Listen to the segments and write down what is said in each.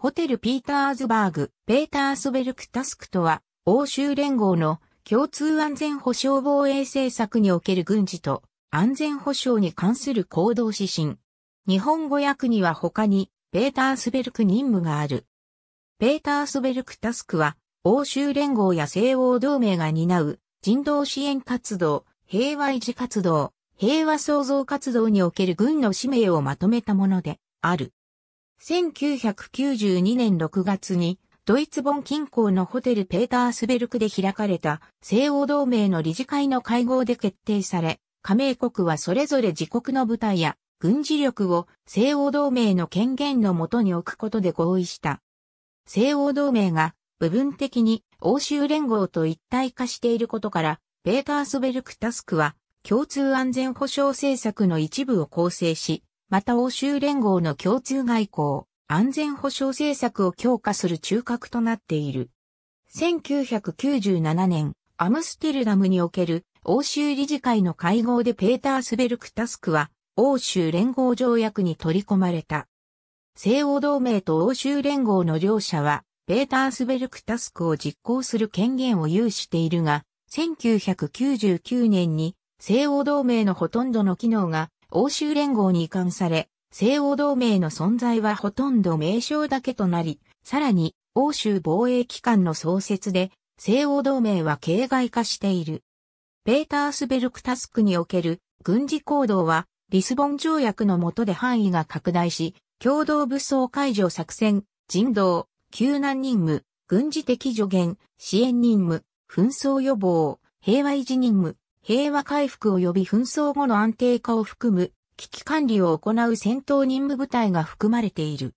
ホテルピーターズバーグ、ペータースベルクタスクとは、欧州連合の共通安全保障防衛政策における軍事と安全保障に関する行動指針。日本語訳には他に、ペータースベルク任務がある。ペータースベルクタスクは、欧州連合や西欧同盟が担う人道支援活動、平和維持活動、平和創造活動における軍の使命をまとめたものである。1992年6月に、ドイツ本近郊のホテルペータースベルクで開かれた西欧同盟の理事会の会合で決定され、加盟国はそれぞれ自国の部隊や軍事力を西欧同盟の権限のもとに置くことで合意した。西欧同盟が部分的に欧州連合と一体化していることから、ペータースベルクタスクは共通安全保障政策の一部を構成し、また欧州連合の共通外交、安全保障政策を強化する中核となっている。1997年、アムステルダムにおける欧州理事会の会合でペーター・スベルクタスクは、欧州連合条約に取り込まれた。西欧同盟と欧州連合の両者は、ペーター・スベルクタスクを実行する権限を有しているが、1999年に西欧同盟のほとんどの機能が欧州連合に移管され、西欧同盟の存在はほとんど名称だけとなり、さらに欧州防衛機関の創設で、西欧同盟は形骸化している。ペータースベルクタスクにおける軍事行動は、リスボン条約の下で範囲が拡大し、共同武装解除作戦、人道、救難任務、軍事的助言、支援任務、紛争予防、平和維持任務、平和回復及び紛争後の安定化を含む危機管理を行う戦闘任務部隊が含まれている。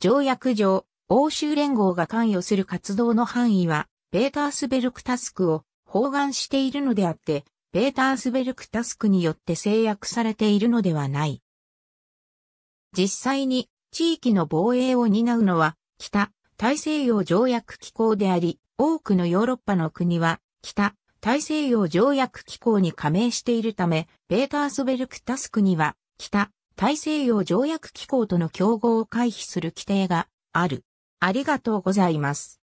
条約上、欧州連合が関与する活動の範囲は、ペータースベルクタスクを包含しているのであって、ペータースベルクタスクによって制約されているのではない。実際に地域の防衛を担うのは北大西洋条約機構であり、多くのヨーロッパの国は北大西洋条約機構に加盟しているため、ペータースベルクタスクには、北、大西洋条約機構との競合を回避する規定がある。ありがとうございます。